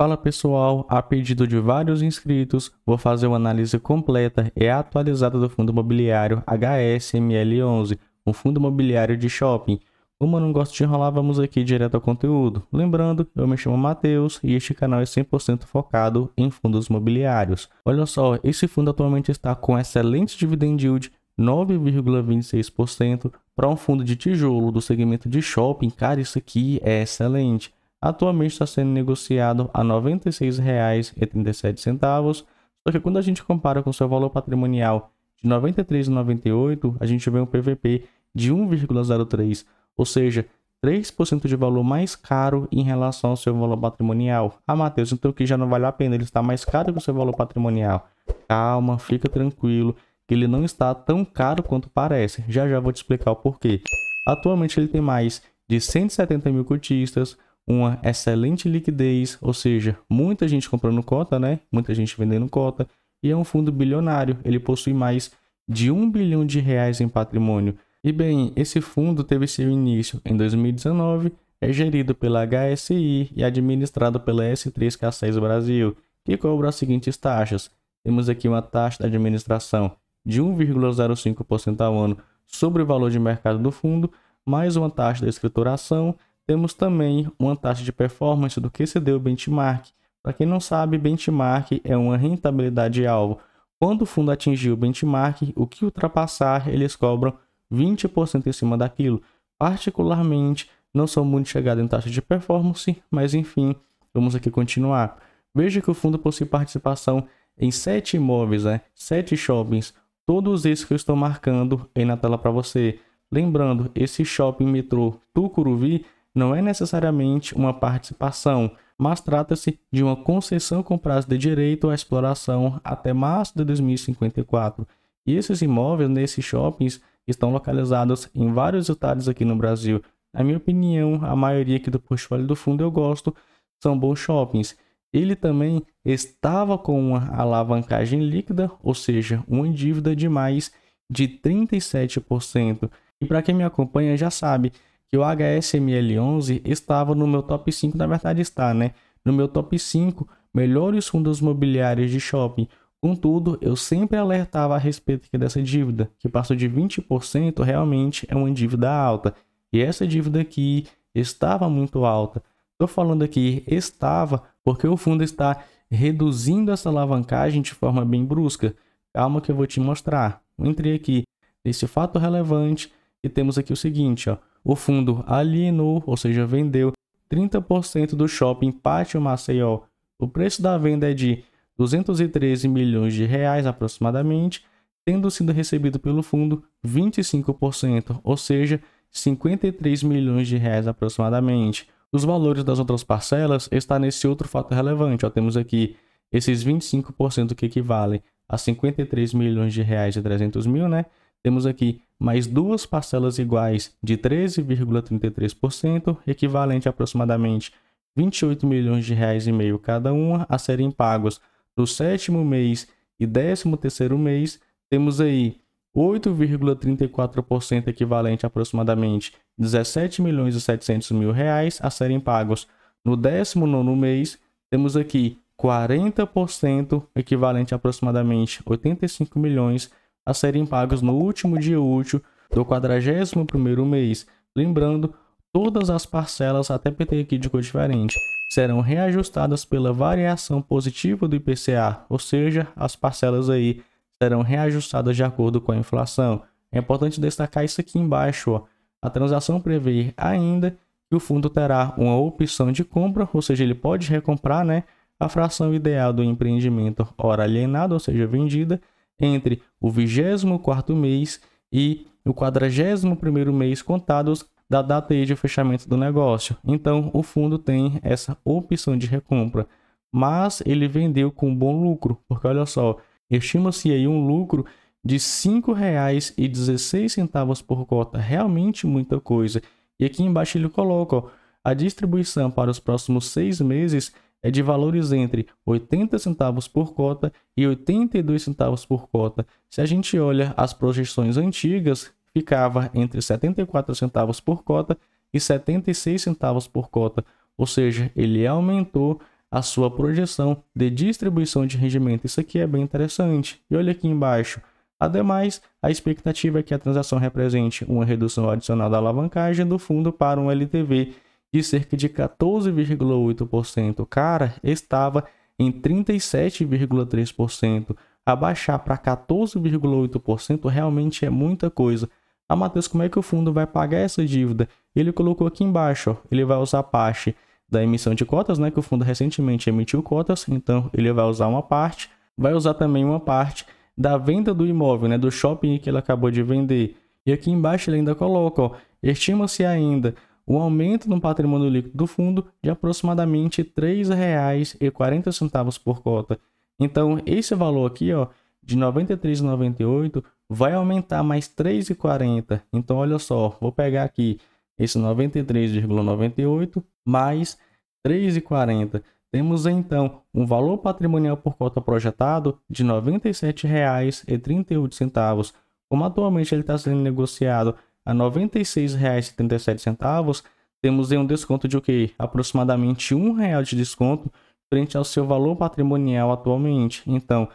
Fala pessoal, a pedido de vários inscritos, vou fazer uma análise completa e atualizada do fundo imobiliário HSML11, um fundo imobiliário de shopping. Como eu não gosto de enrolar, vamos aqui direto ao conteúdo. Lembrando, eu me chamo Matheus e este canal é 100% focado em fundos imobiliários. Olha só, esse fundo atualmente está com excelente dividend yield, 9,26%, para um fundo de tijolo do segmento de shopping, cara, isso aqui é excelente atualmente está sendo negociado a R$ 96,37, só que quando a gente compara com seu valor patrimonial de R$ 93,98, a gente vê um PVP de 1,03, ou seja, 3% de valor mais caro em relação ao seu valor patrimonial. Ah, Matheus, então que já não vale a pena, ele está mais caro que o seu valor patrimonial. Calma, fica tranquilo, que ele não está tão caro quanto parece. Já já vou te explicar o porquê. Atualmente ele tem mais de 170 mil cotistas, uma excelente liquidez, ou seja, muita gente comprando cota, né? Muita gente vendendo cota, e é um fundo bilionário. Ele possui mais de um bilhão de reais em patrimônio. E bem, esse fundo teve seu início em 2019, é gerido pela HSI e administrado pela S3K6 Brasil, que cobra as seguintes taxas. Temos aqui uma taxa de administração de 1,05% ao ano sobre o valor de mercado do fundo, mais uma taxa da escrituração temos também uma taxa de performance do que se deu benchmark. Para quem não sabe, benchmark é uma rentabilidade alvo. Quando o fundo atingir o benchmark, o que ultrapassar, eles cobram 20% em cima daquilo. Particularmente, não sou muito chegado em taxa de performance, mas enfim, vamos aqui continuar. Veja que o fundo possui participação em 7 imóveis, né? 7 shoppings, todos esses que eu estou marcando aí na tela para você. Lembrando, esse shopping metrô Tucuruvi não é necessariamente uma participação, mas trata-se de uma concessão com prazo de direito à exploração até março de 2054. E esses imóveis nesses shoppings estão localizados em vários estados aqui no Brasil. Na minha opinião, a maioria aqui do portfólio do fundo eu gosto, são bons shoppings. Ele também estava com uma alavancagem líquida, ou seja, uma dívida de mais de 37%. E para quem me acompanha já sabe, que o HSML11 estava no meu top 5, na verdade está, né? No meu top 5 melhores fundos imobiliários de shopping. Contudo, eu sempre alertava a respeito dessa dívida, que passou de 20%, realmente é uma dívida alta. E essa dívida aqui estava muito alta. Estou falando aqui estava porque o fundo está reduzindo essa alavancagem de forma bem brusca. Calma que eu vou te mostrar. Entrei aqui nesse fato relevante, e temos aqui o seguinte, ó, o fundo alienou, ou seja, vendeu 30% do shopping Pátio Maceió. O preço da venda é de 213 milhões de reais aproximadamente, tendo sido recebido pelo fundo 25%, ou seja, 53 milhões de reais aproximadamente. Os valores das outras parcelas está nesse outro fato relevante. Ó, temos aqui esses 25% que equivalem a 53 milhões de reais e 300 mil, né? temos aqui mais duas parcelas iguais de 13,33%, equivalente a aproximadamente 28 milhões de reais e meio cada uma, a serem pagos no sétimo mês e décimo terceiro mês. Temos aí 8,34% equivalente a aproximadamente 17 milhões e 700 mil reais a serem pagos no décimo nono mês. Temos aqui 40% equivalente a aproximadamente 85 milhões a serem pagos no último dia útil do 41º mês. Lembrando, todas as parcelas até PT aqui cor diferente serão reajustadas pela variação positiva do IPCA, ou seja, as parcelas aí serão reajustadas de acordo com a inflação. É importante destacar isso aqui embaixo. Ó. A transação prevê ainda que o fundo terá uma opção de compra, ou seja, ele pode recomprar né, a fração ideal do empreendimento hora alienado, ou seja, vendida, entre o 24º mês e o 41º mês contados da data de fechamento do negócio. Então, o fundo tem essa opção de recompra, mas ele vendeu com bom lucro, porque olha só, estima-se aí um lucro de R$ 5,16 por cota, realmente muita coisa. E aqui embaixo ele coloca, ó, a distribuição para os próximos seis meses é de valores entre 80 centavos por cota e 82 centavos por cota. Se a gente olha as projeções antigas, ficava entre 74 centavos por cota e 76 centavos por cota, ou seja, ele aumentou a sua projeção de distribuição de rendimento. Isso aqui é bem interessante. E olha aqui embaixo. Ademais, a expectativa é que a transação represente uma redução adicional da alavancagem do fundo para um LTV de cerca de 14,8%, cara, estava em 37,3%. Abaixar para 14,8% realmente é muita coisa. Ah, Matheus, como é que o fundo vai pagar essa dívida? Ele colocou aqui embaixo, ó, ele vai usar parte da emissão de cotas, né, que o fundo recentemente emitiu cotas, então ele vai usar uma parte, vai usar também uma parte da venda do imóvel, né, do shopping que ele acabou de vender. E aqui embaixo ele ainda coloca, ó, estima-se ainda o aumento no patrimônio líquido do fundo de aproximadamente R$ 3,40 por cota. Então, esse valor aqui, ó, de R$ 93,98 vai aumentar mais R$ 3,40. Então, olha só, vou pegar aqui esse 93,98 mais R$ 3,40. Temos então um valor patrimonial por cota projetado de R$ 97,38. Como atualmente ele está sendo negociado a R$ 96,37, temos aí um desconto de o okay, quê? Aproximadamente R$ 1,00 de desconto frente ao seu valor patrimonial atualmente. Então,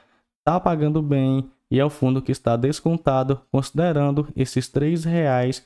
tá pagando bem e é o fundo que está descontado considerando esses R$ 3,40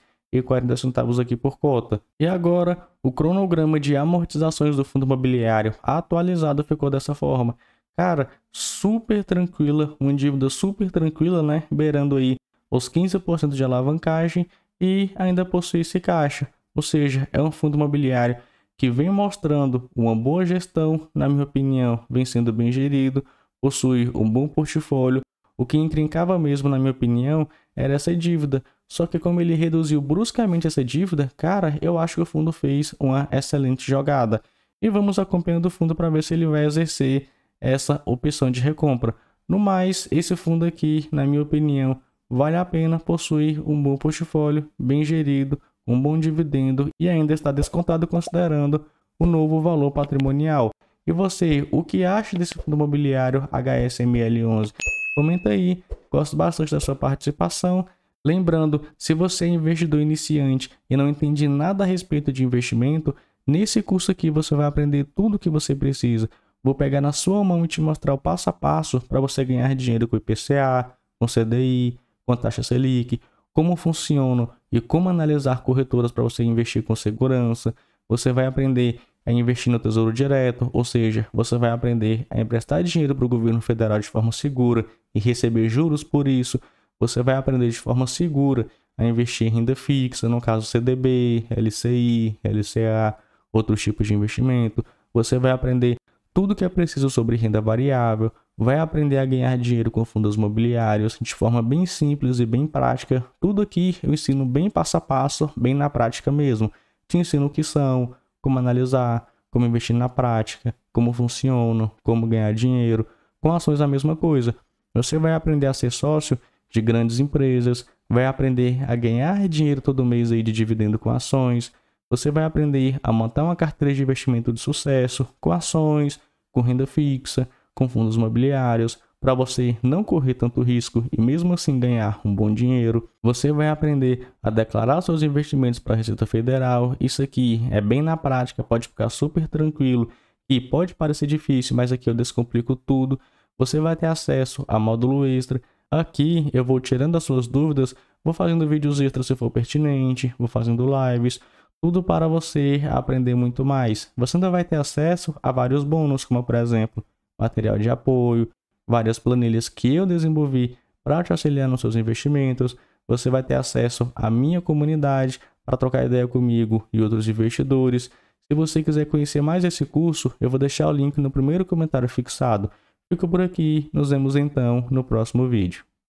e centavos aqui por cota. E agora, o cronograma de amortizações do fundo imobiliário atualizado ficou dessa forma. Cara, super tranquila, uma dívida super tranquila, né? Beirando aí os 15% de alavancagem e ainda possui esse caixa. Ou seja, é um fundo imobiliário que vem mostrando uma boa gestão, na minha opinião, vem sendo bem gerido, possui um bom portfólio. O que encrencava mesmo, na minha opinião, era essa dívida. Só que como ele reduziu bruscamente essa dívida, cara, eu acho que o fundo fez uma excelente jogada. E vamos acompanhando o fundo para ver se ele vai exercer essa opção de recompra. No mais, esse fundo aqui, na minha opinião, vale a pena possuir um bom portfólio, bem gerido, um bom dividendo e ainda está descontado considerando o novo valor patrimonial. E você, o que acha desse fundo imobiliário HSML11? Comenta aí, gosto bastante da sua participação. Lembrando, se você é investidor iniciante e não entende nada a respeito de investimento, nesse curso aqui você vai aprender tudo o que você precisa. Vou pegar na sua mão e te mostrar o passo a passo para você ganhar dinheiro com IPCA, com CDI, com a taxa Selic, como funciona e como analisar corretoras para você investir com segurança. Você vai aprender a investir no Tesouro Direto, ou seja, você vai aprender a emprestar dinheiro para o governo federal de forma segura e receber juros por isso. Você vai aprender de forma segura a investir em renda fixa, no caso CDB, LCI, LCA, outros tipos de investimento. Você vai aprender tudo o que é preciso sobre renda variável vai aprender a ganhar dinheiro com fundos imobiliários de forma bem simples e bem prática. Tudo aqui eu ensino bem passo a passo, bem na prática mesmo. Te ensino o que são, como analisar, como investir na prática, como funcionam, como ganhar dinheiro. Com ações a mesma coisa. Você vai aprender a ser sócio de grandes empresas, vai aprender a ganhar dinheiro todo mês aí de dividendo com ações. Você vai aprender a montar uma carteira de investimento de sucesso com ações, com renda fixa, com fundos imobiliários, para você não correr tanto risco e mesmo assim ganhar um bom dinheiro. Você vai aprender a declarar seus investimentos para a Receita Federal. Isso aqui é bem na prática, pode ficar super tranquilo e pode parecer difícil, mas aqui eu descomplico tudo. Você vai ter acesso a módulo extra. Aqui eu vou tirando as suas dúvidas, vou fazendo vídeos extras se for pertinente, vou fazendo lives, tudo para você aprender muito mais. Você ainda vai ter acesso a vários bônus, como por exemplo, material de apoio, várias planilhas que eu desenvolvi para te auxiliar nos seus investimentos. Você vai ter acesso à minha comunidade para trocar ideia comigo e outros investidores. Se você quiser conhecer mais esse curso, eu vou deixar o link no primeiro comentário fixado. Fico por aqui, nos vemos então no próximo vídeo.